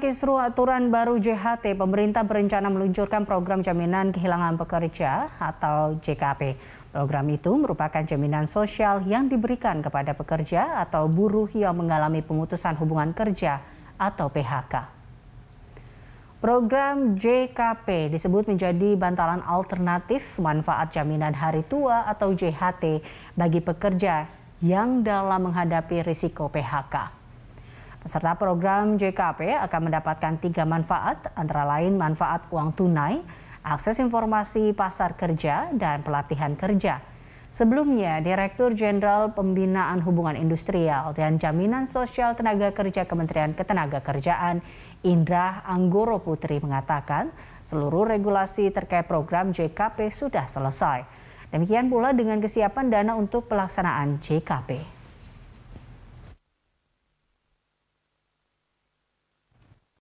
Kisru aturan baru JHT, pemerintah berencana meluncurkan program jaminan kehilangan pekerja atau JKP. Program itu merupakan jaminan sosial yang diberikan kepada pekerja atau buruh yang mengalami pemutusan hubungan kerja atau PHK. Program JKP disebut menjadi bantalan alternatif manfaat jaminan hari tua atau JHT bagi pekerja yang dalam menghadapi risiko PHK. Peserta program JKP akan mendapatkan tiga manfaat, antara lain manfaat uang tunai, akses informasi pasar kerja, dan pelatihan kerja. Sebelumnya, Direktur Jenderal Pembinaan Hubungan Industrial dan Jaminan Sosial Tenaga Kerja Kementerian Ketenagakerjaan, Indra Anggoro Putri mengatakan, seluruh regulasi terkait program JKP sudah selesai. Demikian pula dengan kesiapan dana untuk pelaksanaan JKP.